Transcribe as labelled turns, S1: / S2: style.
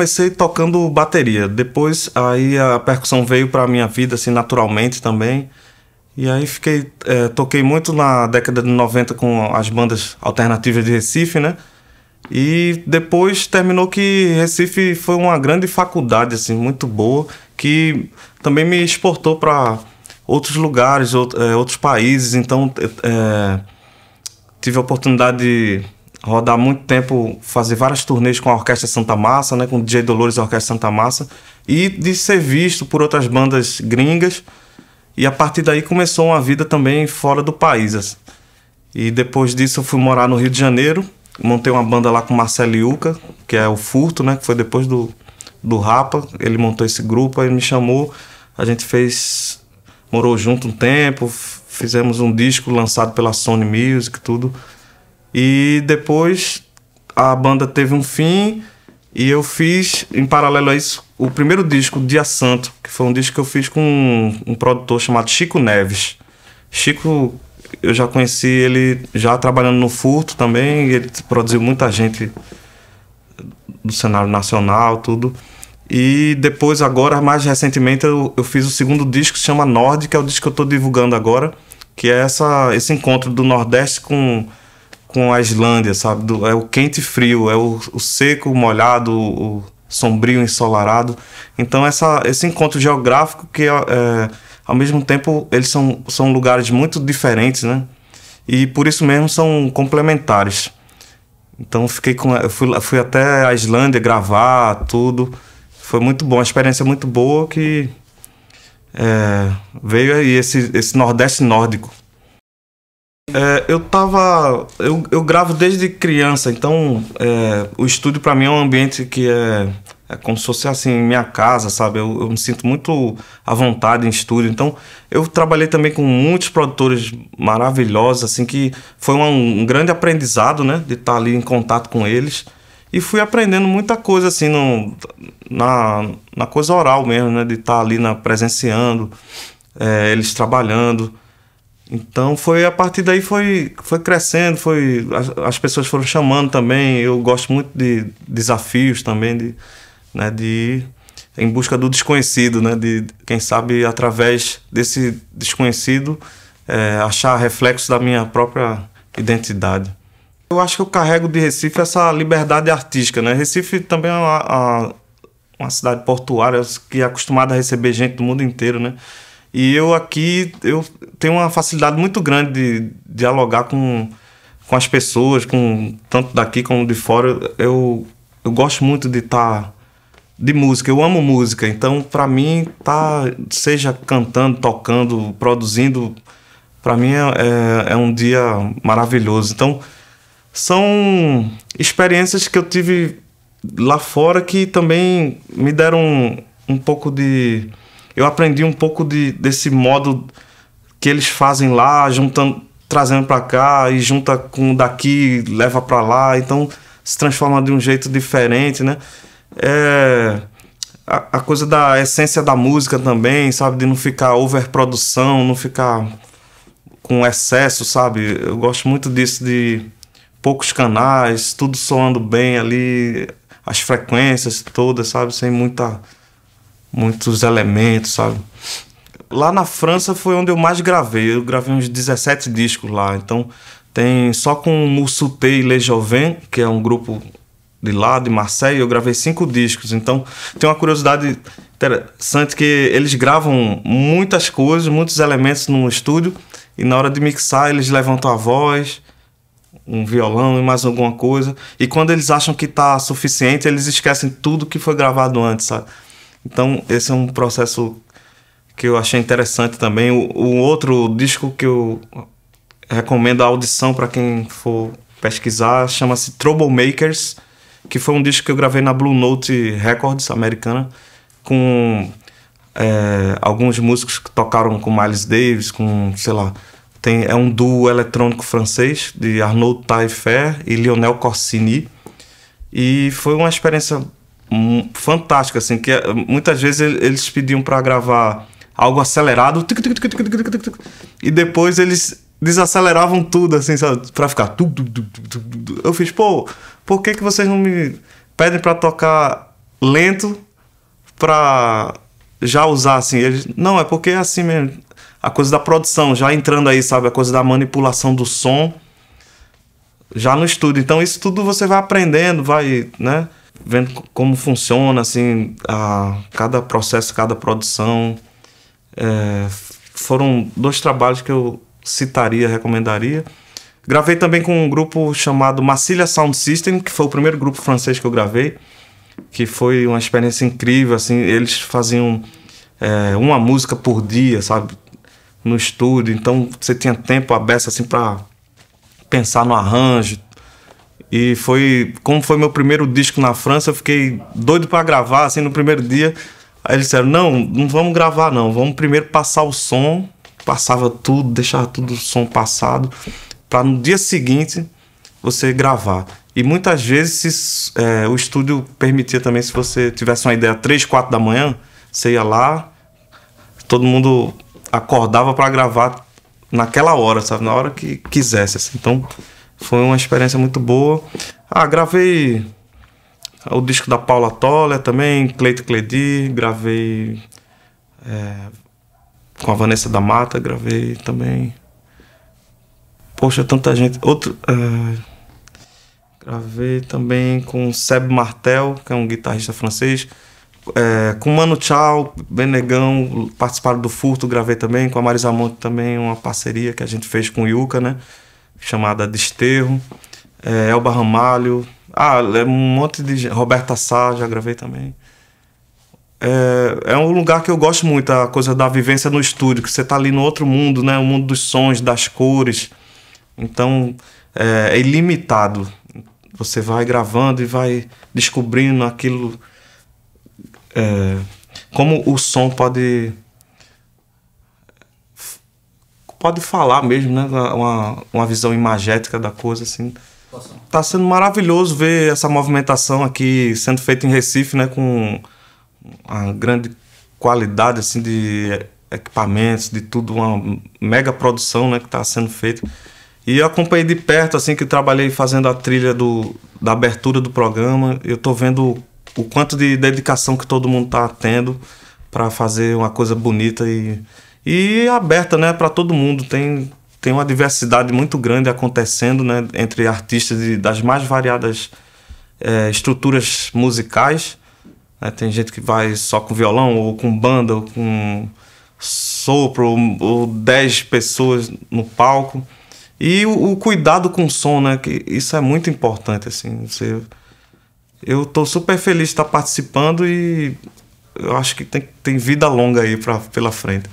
S1: comecei tocando bateria. Depois aí a percussão veio para minha vida assim naturalmente também. E aí fiquei é, toquei muito na década de 90 com as bandas alternativas de Recife, né? E depois terminou que Recife foi uma grande faculdade assim, muito boa, que também me exportou para outros lugares, é, outros países. Então é, é, tive a oportunidade de rodar muito tempo, fazer várias turnês com a Orquestra Santa Massa, né, com o DJ Dolores e a Orquestra Santa Massa, e de ser visto por outras bandas gringas. E a partir daí começou uma vida também fora do país. Assim. E depois disso eu fui morar no Rio de Janeiro, montei uma banda lá com Marcelo Iuca, que é o Furto, né, que foi depois do, do Rapa, ele montou esse grupo, aí ele me chamou, a gente fez morou junto um tempo, fizemos um disco lançado pela Sony Music, tudo. E depois a banda teve um fim e eu fiz, em paralelo a isso, o primeiro disco, Dia Santo, que foi um disco que eu fiz com um, um produtor chamado Chico Neves. Chico, eu já conheci ele já trabalhando no Furto também, ele produziu muita gente do cenário nacional, tudo. E depois, agora, mais recentemente, eu, eu fiz o segundo disco, que se chama Nord, que é o disco que eu estou divulgando agora, que é essa, esse encontro do Nordeste com com a Islândia, sabe? Do, é o quente e frio, é o, o seco, o molhado, o sombrio, ensolarado. Então essa, esse encontro geográfico que é, ao mesmo tempo eles são, são lugares muito diferentes, né? E por isso mesmo são complementares. Então fiquei com, fui, fui até a Islândia gravar tudo. Foi muito bom, uma experiência muito boa que é, veio aí esse, esse Nordeste nórdico. É, eu tava. Eu, eu gravo desde criança, então é, o estúdio para mim é um ambiente que é, é como se fosse assim, minha casa, sabe? Eu, eu me sinto muito à vontade em estúdio. Então eu trabalhei também com muitos produtores maravilhosos, assim, que foi um grande aprendizado, né? De estar tá ali em contato com eles. E fui aprendendo muita coisa, assim, no, na, na coisa oral mesmo, né? De estar tá ali na, presenciando, é, eles trabalhando. Então foi a partir daí foi, foi crescendo, foi as, as, pessoas foram chamando também. Eu gosto muito de desafios também de, né, de em busca do desconhecido, né, de quem sabe através desse desconhecido é, achar reflexo da minha própria identidade. Eu acho que eu carrego de Recife essa liberdade artística, né? Recife também é uma, uma cidade portuária que é acostumada a receber gente do mundo inteiro, né? E eu aqui, eu tenho uma facilidade muito grande de dialogar com, com as pessoas, com tanto daqui como de fora. Eu, eu gosto muito de estar... Tá, de música, eu amo música, então para mim tá, seja cantando, tocando, produzindo, para mim é, é, é, um dia maravilhoso. Então, são experiências que eu tive lá fora que também me deram um, um pouco de eu aprendi um pouco de, desse modo que eles fazem lá, juntando, trazendo para cá e junta com daqui, leva para lá, então se transforma de um jeito diferente, né? É, a, a, coisa da essência da música também, sabe? De não ficar overprodução, não ficar com excesso, sabe? Eu gosto muito disso, de poucos canais, tudo soando bem ali, as frequências todas, sabe? Sem muita muitos elementos, sabe? Lá na França foi onde eu mais gravei. Eu gravei uns 17 discos lá. Então tem só com Mussuté e Le Joven, que é um grupo de lá, de Marseille, eu gravei cinco discos. Então tem uma curiosidade interessante que eles gravam muitas coisas, muitos elementos no estúdio e na hora de mixar eles levantam a voz, um violão e mais alguma coisa. E quando eles acham que tá suficiente, eles esquecem tudo que foi gravado antes, sabe? Então, esse é um processo que eu achei interessante também. O, o outro disco que eu recomendo a audição para quem for pesquisar chama-se Troublemakers, que foi um disco que eu gravei na Blue Note Records americana com é, alguns músicos que tocaram com Miles Davis, com, sei lá, tem, é um duo eletrônico francês de Arnaud Taillefer e Lionel Corsini. E foi uma experiência fantástica, assim, que é, muitas vezes eles pediam para gravar algo acelerado, e depois eles desaceleravam tudo, assim, para pra ficar... Eu fiz, pô, por que que vocês não me pedem para tocar lento pra já usar, assim? Eles, não, é porque é assim mesmo, a coisa da produção, já entrando aí, sabe, a coisa da manipulação do som, já no estúdio. Então isso tudo você vai aprendendo, vai, né vendo como funciona assim a, cada processo, cada produção. É, foram dois trabalhos que eu citaria, recomendaria. Gravei também com um grupo chamado Massilia Sound System, que foi o primeiro grupo francês que eu gravei, que foi uma experiência incrível. Assim, eles faziam é, uma música por dia, sabe, no estúdio. Então você tinha tempo aberto assim para pensar no arranjo, e foi, como foi meu primeiro disco na França, eu fiquei doido para gravar, assim, no primeiro dia. Aí eles disseram: não, não vamos gravar, não, vamos primeiro passar o som. Passava tudo, deixava tudo o som passado, para no dia seguinte você gravar. E muitas vezes é, o estúdio permitia também, se você tivesse uma ideia, 3, 4 da manhã, você ia lá, todo mundo acordava para gravar naquela hora, sabe? Na hora que quisesse. Assim. Então foi uma experiência muito boa. Ah, gravei o disco da Paula Toller também, Cleito Cledi, gravei é, com a Vanessa da Mata, gravei também. Poxa, tanta gente. Outro. É, gravei também com Seb Martel, que é um guitarrista francês. É, com Mano Tchau, Benegão, participaram do Furto, gravei também. Com a Marisa Monte também, uma parceria que a gente fez com o Yuka, né? chamada Desterro, é, Elba Ramalho, ah, é um monte de Roberta Sá, já gravei também. É, é um lugar que eu gosto muito, a coisa da vivência no estúdio, que você está ali no outro mundo, né? O mundo dos sons, das cores. Então, é, é ilimitado. Você vai gravando e vai descobrindo aquilo... É, como o som pode pode falar mesmo, né? Uma, uma visão imagética da coisa, assim. Tá sendo maravilhoso ver essa movimentação aqui sendo feita em Recife, né? Com uma grande qualidade, assim, de equipamentos, de tudo, uma mega produção, né? Que tá sendo feita. E eu acompanhei de perto, assim, que trabalhei fazendo a trilha do, da abertura do programa. Eu tô vendo o quanto de dedicação que todo mundo tá tendo para fazer uma coisa bonita e e aberta né, para todo mundo. Tem, tem uma diversidade muito grande acontecendo né, entre artistas de, das mais variadas é, estruturas musicais. Né? Tem gente que vai só com violão, ou com banda, ou com sopro, ou, dez pessoas no palco. E o, o, cuidado com o som, né? Que isso é muito importante, assim. Você, eu estou super feliz de estar participando e eu acho que tem, tem vida longa aí pra, pela frente.